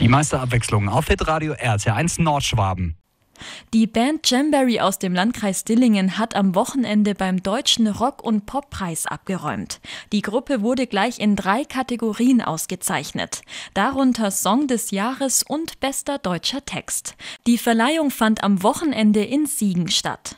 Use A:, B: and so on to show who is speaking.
A: Die Meisterabwechslung auf Hitradio RT1 Nordschwaben.
B: Die Band Jamberry aus dem Landkreis Dillingen hat am Wochenende beim Deutschen Rock- und Poppreis abgeräumt. Die Gruppe wurde gleich in drei Kategorien ausgezeichnet, darunter Song des Jahres und bester deutscher Text. Die Verleihung fand am Wochenende in Siegen statt.